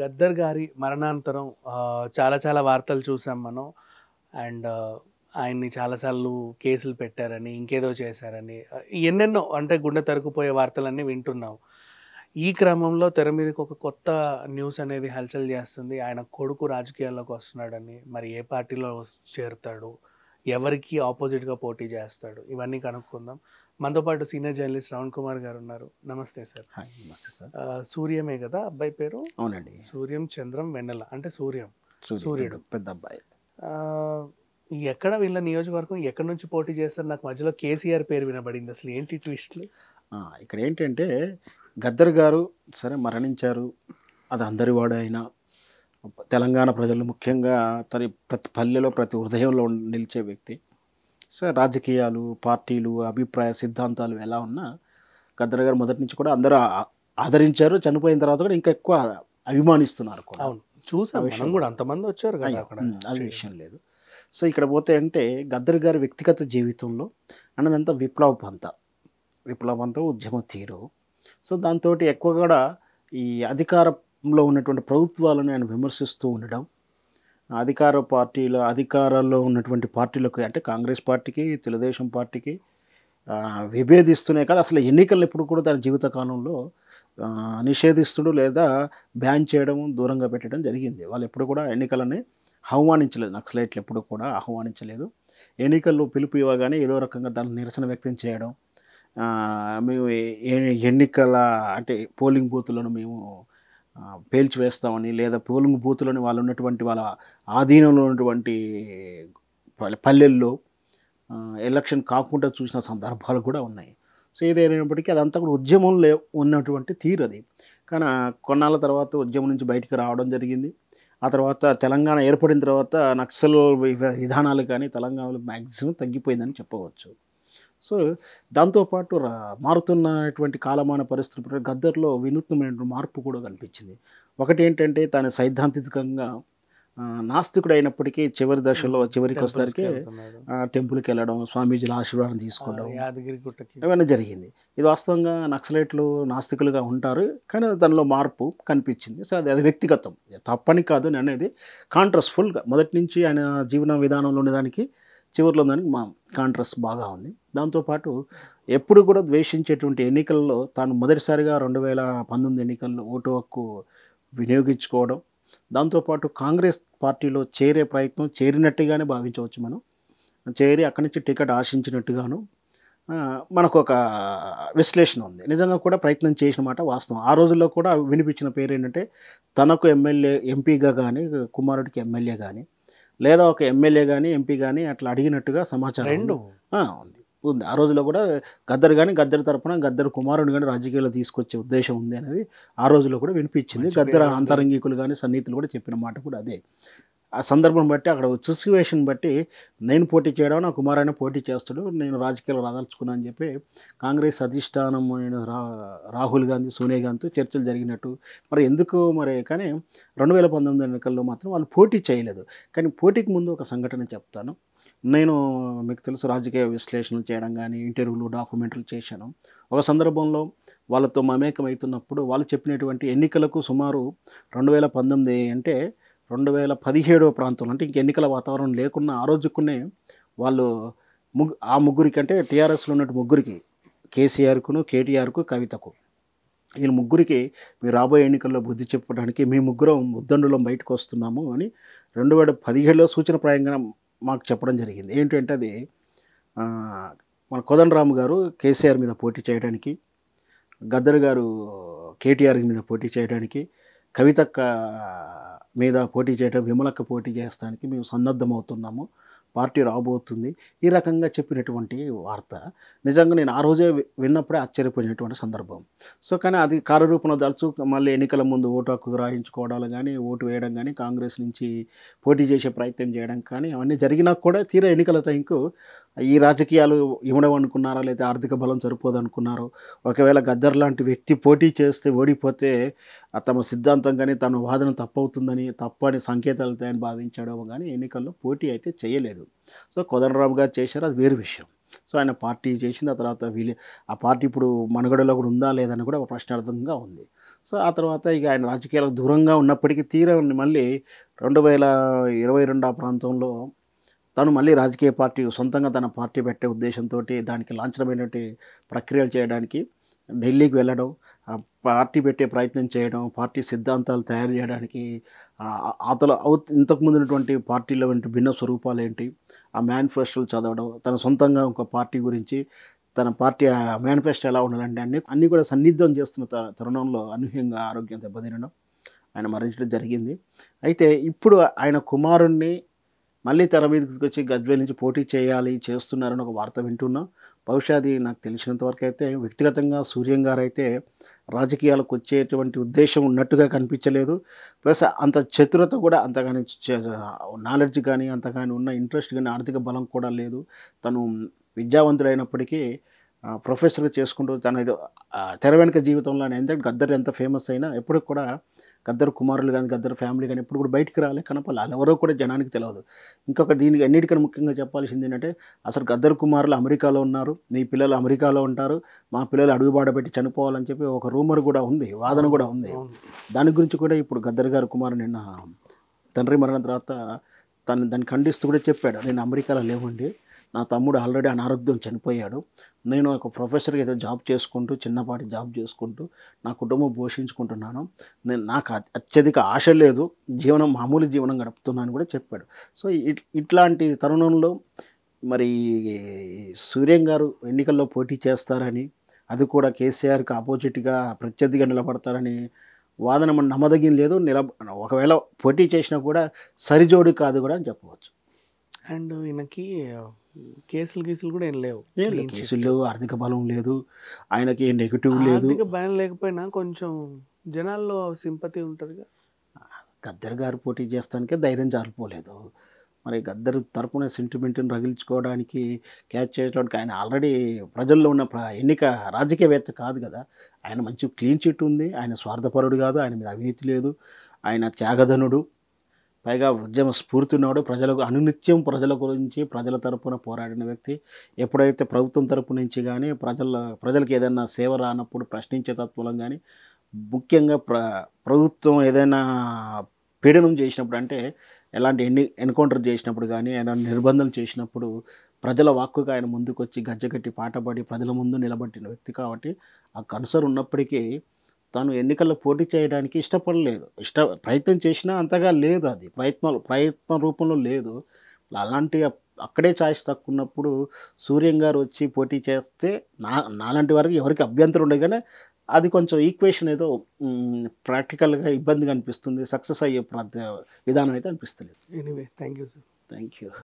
గద్దర్ గారి మరణానంతరం చాలా చాలా వార్తలు చూసాం మనం అండ్ ఆయన్ని చాలాసార్లు కేసులు పెట్టారని ఇంకేదో చేశారని ఎన్నెన్నో అంటే గుండె తరుకుపోయే వార్తలన్నీ వింటున్నాం ఈ క్రమంలో తెర మీదకి ఒక కొత్త న్యూస్ అనేది హల్చల్ చేస్తుంది ఆయన కొడుకు రాజకీయాల్లోకి వస్తున్నాడని మరి ఏ పార్టీలో చేరుతాడు ఎవరికి ఆపోజిట్గా పోటీ చేస్తాడు ఇవన్నీ కనుక్కుందాం మనతో పాటు సీనియర్ జర్నలిస్ట్ రావణ్ కుమార్ గారు ఉన్నారు నమస్తే సార్ నమస్తే సార్ సూర్యమే కదా అబ్బాయి పేరు అవునండి సూర్యం చంద్రం వెన్నెల అంటే సూర్యం సూర్యుడు పెద్ద అబ్బాయి ఎక్కడ వీళ్ళ నియోజకవర్గం ఎక్కడ నుంచి పోటీ చేస్తారు నాకు మధ్యలో కేసీఆర్ పేరు వినబడింది అసలు ఏంటి ట్విస్ట్లు ఇక్కడ ఏంటంటే గద్దర్ గారు సరే మరణించారు అది అందరి వాడు అయినా తెలంగాణ ప్రజలు ముఖ్యంగా తన ప్రతి పల్లెలో ప్రతి హృదయంలో నిలిచే వ్యక్తి సార్ రాజకీయాలు పార్టీలు అభిప్రాయ సిద్ధాంతాలు ఎలా ఉన్నా గద్దర్ గారు మొదటి నుంచి కూడా అందరూ ఆదరించారు చనిపోయిన తర్వాత కూడా ఇంకా ఎక్కువ అభిమానిస్తున్నారు అవును చూసాం విషయం కూడా అంతమంది వచ్చారు అది విషయం లేదు సో ఇక్కడ పోతే అంటే గద్దర్ గారి వ్యక్తిగత జీవితంలో అన్నదంతా విప్లవ పంత విప్లవ పంత ఉద్యమ తీరు సో దాంతో ఎక్కువ కూడా ఈ అధికారంలో ఉన్నటువంటి ప్రభుత్వాలను ఆయన విమర్శిస్తూ ఉండడం అధికార పార్టీల అధికారాల్లో ఉన్నటువంటి పార్టీలకు అంటే కాంగ్రెస్ పార్టీకి తెలుగుదేశం పార్టీకి విభేదిస్తున్నాయి కదా అసలు ఎన్నికలు ఎప్పుడు కూడా తన జీవితకాలంలో నిషేధిస్తుడు లేదా బ్యాన్ చేయడం దూరంగా పెట్టడం జరిగింది వాళ్ళు ఎప్పుడు కూడా ఎన్నికలని ఆహ్వానించలేదు నక్సలైట్లు ఎప్పుడు కూడా ఆహ్వానించలేదు ఎన్నికల్లో పిలుపు ఇవ్వగానే ఏదో రకంగా దాన్ని నిరసన వ్యక్తం చేయడం మేము ఎన్నికల అంటే పోలింగ్ బూత్లను మేము పేల్చి వేస్తామని లేదా పూలంగు బూత్లోని వాళ్ళు ఉన్నటువంటి వాళ్ళ ఆధీనంలో ఉన్నటువంటి పల్లెల్లో ఎలక్షన్ కాకుండా చూసిన సందర్భాలు కూడా ఉన్నాయి సో ఏదైనప్పటికీ అదంతా కూడా ఉద్యమం లే ఉన్నటువంటి తీరు అది కానీ కొన్నాళ్ళ తర్వాత ఉద్యమం నుంచి బయటకు రావడం జరిగింది ఆ తర్వాత తెలంగాణ ఏర్పడిన తర్వాత నక్సల్ విధానాలు కానీ తెలంగాణలో మ్యాక్సిమం తగ్గిపోయిందని చెప్పవచ్చు సో దాంతోపాటు మారుతున్నటువంటి కాలమాన పరిస్థితుల గద్దర్లో వినూత్నమైన మార్పు కూడా కనిపించింది ఒకటి ఏంటంటే తన సైద్ధాంతికంగా నాస్తికుడు అయినప్పటికీ చివరి దశలో hmm. చివరికి వచ్చేసరికి టెంపుల్కి వెళ్ళడం స్వామీజీల ఆశీర్వాదం తీసుకోవడం ఇవన్నీ జరిగింది ఇది వాస్తవంగా నక్సలైట్లు నాస్తికులుగా ఉంటారు కానీ దానిలో మార్పు కనిపించింది సో అది అది వ్యక్తిగతం తప్పని కాదు అనేది కాంట్రస్ఫుల్గా మొదటి నుంచి ఆయన జీవన విధానంలో ఉండేదానికి చివరిలో దానికి మా కాంట్రస్ట్ బాగా ఉంది దాంతోపాటు ఎప్పుడు కూడా ద్వేషించేటువంటి ఎన్నికల్లో తాను మొదటిసారిగా రెండు వేల పంతొమ్మిది ఎన్నికల్లో ఓటు హక్కు వినియోగించుకోవడం దాంతోపాటు కాంగ్రెస్ పార్టీలో చేరే ప్రయత్నం చేరినట్టుగానే భావించవచ్చు మనం చేరి అక్కడి నుంచి టికెట్ ఆశించినట్టుగాను మనకు ఒక విశ్లేషణ ఉంది నిజంగా కూడా ప్రయత్నం చేసిన మాట వాస్తవం ఆ రోజుల్లో కూడా వినిపించిన పేరు ఏంటంటే తనకు ఎమ్మెల్యే ఎంపీగా కానీ కుమారుడికి ఎమ్మెల్యే కానీ లేదా ఒక ఎమ్మెల్యే కానీ ఎంపీ కానీ అట్లా అడిగినట్టుగా సమాచారం రెండు ఉంది ఉంది ఆ రోజులో కూడా గద్దరు కానీ గద్దరు తరపున గద్దరు కుమారుడు కానీ రాజకీయాల్లో తీసుకొచ్చే ఉద్దేశం ఉంది అనేది ఆ రోజులో కూడా వినిపించింది గద్దర అంతరంగికులు కానీ సన్నిహితులు కూడా చెప్పిన మాట కూడా అదే ఆ సందర్భం బట్టి అక్కడ సిచ్యువేషన్ బట్టి నేను పోటీ చేయడం నా కుమారైనా పోటీ చేస్తాడు నేను రాజకీయాలు రాదలుచుకున్నా అని చెప్పి కాంగ్రెస్ అధిష్టానమైన రాహుల్ గాంధీ సోనియా గాంధీతో చర్చలు జరిగినట్టు మరి ఎందుకు మరి కానీ రెండు వేల పంతొమ్మిది ఎన్నికల్లో మాత్రం వాళ్ళు పోటీ చేయలేదు కానీ పోటీకి ముందు ఒక సంఘటన చెప్తాను నేను మీకు తెలుసు రాజకీయ విశ్లేషణలు చేయడం కానీ ఇంటర్వ్యూలు డాక్యుమెంట్లు చేశాను ఒక సందర్భంలో వాళ్ళతో మమేకమవుతున్నప్పుడు వాళ్ళు చెప్పినటువంటి ఎన్నికలకు సుమారు రెండు వేల పంతొమ్మిది అంటే రెండు వేల పదిహేడవ ప్రాంతంలో అంటే ఇంక ఎన్నికల వాతావరణం లేకున్నా ఆ రోజుకునే వాళ్ళు ముగ్గు ఆ ముగ్గురికి అంటే టీఆర్ఎస్లో ఉన్నట్టు ముగ్గురికి కేసీఆర్కును కేటీఆర్కు కవితకు వీళ్ళ ముగ్గురికి మీ రాబోయే ఎన్నికల్లో బుద్ధి చెప్పడానికి మీ ముగ్గురం ముద్దండులో బయటకు వస్తున్నాము అని రెండు వేల పదిహేడులో సూచనప్రాయంగా మాకు చెప్పడం జరిగింది ఏంటంటే అది మన కోదండరాము గారు కేసీఆర్ మీద పోటీ చేయడానికి గద్దర్ గారు కేటీఆర్ మీద పోటీ చేయడానికి కవితక్క మీద పోటీ చేయడం విమలక్క పోటీ చేయడానికి మేము సన్నద్ధమవుతున్నాము పార్టీ రాబోతుంది ఈ రకంగా చెప్పినటువంటి వార్త నిజంగా నేను ఆ రోజే విన్నప్పుడే ఆశ్చర్యపోయినటువంటి సందర్భం సో కానీ అది కార్యరూపంలో దాల్చు మళ్ళీ ఎన్నికల ముందు ఓటు హక్కు రాయించుకోవడాలు కానీ ఓటు వేయడం కానీ కాంగ్రెస్ నుంచి పోటీ చేసే ప్రయత్నం చేయడం కానీ అవన్నీ జరిగినా కూడా తీరా ఎన్నికల టైంకు ఈ రాజకీయాలు ఇవ్వడం అనుకున్నారా లేదా ఆర్థిక బలం సరిపోదు అనుకున్నారు ఒకవేళ గద్దర్ లాంటి వ్యక్తి పోటీ చేస్తే ఓడిపోతే తమ సిద్ధాంతం కానీ తన వాదన తప్పవుతుందని తప్పని సంకేతాలు అని భావించడం కానీ ఎన్నికల్లో పోటీ అయితే చేయలేదు సో కోదండరావు గారు చేశారు అది వేరు విషయం సో ఆయన పార్టీ చేసింది ఆ తర్వాత వీళ్ళు ఆ పార్టీ ఇప్పుడు మనుగడలో కూడా ఉందా లేదని కూడా ఒక ప్రశ్నార్థంగా ఉంది సో ఆ తర్వాత ఇక ఆయన రాజకీయాలకు దూరంగా ఉన్నప్పటికీ తీర మళ్ళీ రెండు వేల ఇరవై రెండు ఆ ప్రాంతంలో తను మళ్ళీ రాజకీయ పార్టీ సొంతంగా తన పార్టీ పెట్టే ఉద్దేశంతో దానికి లాంఛనమైనటువంటి ప్రక్రియలు చేయడానికి ఢిల్లీకి వెళ్ళడం పార్టీ పెట్టే ప్రయత్నం చేయడం పార్టీ సిద్ధాంతాలు తయారు చేయడానికి అతను ఇంతకుముందు ఉన్నటువంటి పార్టీల వంటి భిన్న స్వరూపాలు ఏంటి ఆ మేనిఫెస్టోలు చదవడం తన సొంతంగా ఒక పార్టీ గురించి తన పార్టీ ఆ మేనిఫెస్టో ఎలా ఉండాలంటే అన్ని అన్నీ కూడా సన్నిద్ధం చేస్తున్న తరుణంలో అనూహ్యంగా ఆరోగ్యం దెబ్బతినడం ఆయన మరణించడం జరిగింది అయితే ఇప్పుడు ఆయన కుమారుణ్ణి మళ్ళీ తెర మీదకి వచ్చి గజ్వేల్ నుంచి పోటీ చేయాలి చేస్తున్నారని ఒక వార్త వింటున్నాం బహుశా అది నాకు తెలిసినంతవరకు అయితే వ్యక్తిగతంగా సూర్యం గారు అయితే రాజకీయాలకు వచ్చేటువంటి ఉద్దేశం ఉన్నట్టుగా కనిపించలేదు ప్లస్ అంత చతురత కూడా అంతగాని నాలెడ్జ్ కానీ అంతగాని ఉన్న ఇంట్రెస్ట్ కానీ ఆర్థిక బలం కూడా లేదు తను విద్యావంతుడైనప్పటికీ ప్రొఫెసర్గా చేసుకుంటూ తన తెర వెనుక జీవితంలో ఎంత గద్దరు ఎంత ఫేమస్ అయినా ఎప్పటికి కూడా గద్దర్ కుమారులు కానీ గద్దర్ ఫ్యామిలీ కానీ ఎప్పుడు కూడా బయటికి రాలే కనపాలి ఎవరో కూడా జనానికి తెలియదు ఇంకొక దీనికి అన్నిటికన్నా ముఖ్యంగా చెప్పాల్సింది ఏంటంటే అసలు గద్దర్ కుమారులు అమెరికాలో ఉన్నారు మీ పిల్లలు అమెరికాలో ఉంటారు మా పిల్లలు అడుగుబాట పెట్టి చనిపోవాలని చెప్పి ఒక రూమర్ కూడా ఉంది వాదన కూడా ఉంది దాని గురించి కూడా ఇప్పుడు గద్దర్ గారు కుమారు నిన్న తండ్రి మరణ తర్వాత తను దాన్ని ఖండిస్తూ కూడా చెప్పాడు నేను అమెరికాలో లేవండి నా తమ్ముడు ఆల్రెడీ అనారోగ్యం చనిపోయాడు నేను ఒక ప్రొఫెసర్గా ఏదో జాబ్ చేసుకుంటూ చిన్నపాటి జాబ్ చేసుకుంటూ నా కుటుంబం పోషించుకుంటున్నాను నేను నాకు అత్యధిక ఆశ లేదు జీవనం మామూలు జీవనం గడుపుతున్నాను కూడా చెప్పాడు సో ఇట్లాంటి తరుణంలో మరి సూర్యం గారు ఎన్నికల్లో పోటీ చేస్తారని అది కూడా కేసీఆర్కి ఆపోజిట్గా ప్రత్యర్థిగా నిలబడతారని వాదన మనం నమ్మదగిన లేదు నిలబ ఒకవేళ పోటీ చేసినా కూడా సరిజోడు కాదు కూడా అని చెప్పవచ్చు అండ్ ఈయనకి కేసులు గీసులు కూడా ఏం లేవు కేసులు లేవు ఆర్థిక బలం లేదు ఆయనకి నెగిటివ్ లేదు ఆర్థిక భయం లేకపోయినా కొంచెం జనాల్లో సింపతి ఉంటుందిగా గద్దర్ గారు పోటీ చేస్తానికే ధైర్యం జారిపోలేదు మరి గద్దరు తరపున సెంటిమెంట్ని రగిల్చుకోవడానికి క్యాచ్ చేయడానికి ఆయన ఆల్రెడీ ప్రజల్లో ఉన్న ఎన్నిక రాజకీయవేత్త కాదు కదా ఆయన మంచి క్లీన్ చిట్ ఉంది ఆయన స్వార్థపరుడు కాదు ఆయన మీద అవినీతి లేదు ఆయన త్యాగధనుడు పైగా ఉద్యమ స్ఫూర్తి ఉన్నాడు ప్రజలకు అనునిత్యం ప్రజల గురించి ప్రజల తరపున పోరాడిన వ్యక్తి ఎప్పుడైతే ప్రభుత్వం తరపు నుంచి కానీ ప్రజల ప్రజలకు ఏదైనా సేవ రానప్పుడు ప్రశ్నించే తత్వం కానీ ముఖ్యంగా ప్ర ప్రభుత్వం ఏదైనా పీడనం చేసినప్పుడు అంటే ఎలాంటి ఎన్ని ఎన్కౌంటర్ చేసినప్పుడు కానీ ఎలాంటి నిర్బంధాలు చేసినప్పుడు ప్రజల వాక్కుగా ఆయన ముందుకు వచ్చి గజ్జగట్టి పాటపడి ప్రజల ముందు నిలబడిన వ్యక్తి కాబట్టి ఆ కన్సర్ ఉన్నప్పటికీ తను ఎన్నికల్లో పోటీ చేయడానికి ఇష్టపడలేదు ఇష్ట ప్రయత్నం చేసినా అంతగా లేదు అది ప్రయత్నాలు ప్రయత్న రూపంలో లేదు అలాంటి అక్కడే ఛాయిస్ తక్కువ ఉన్నప్పుడు సూర్యం గారు వచ్చి పోటీ చేస్తే నా నాలాంటి వారికి ఎవరికి అభ్యంతరం ఉండే కానీ అది కొంచెం ఈక్వేషన్ ఏదో ప్రాక్టికల్గా ఇబ్బందిగా అనిపిస్తుంది సక్సెస్ అయ్యే విధానం అయితే అనిపిస్తలేదు anyway thank you sir thank you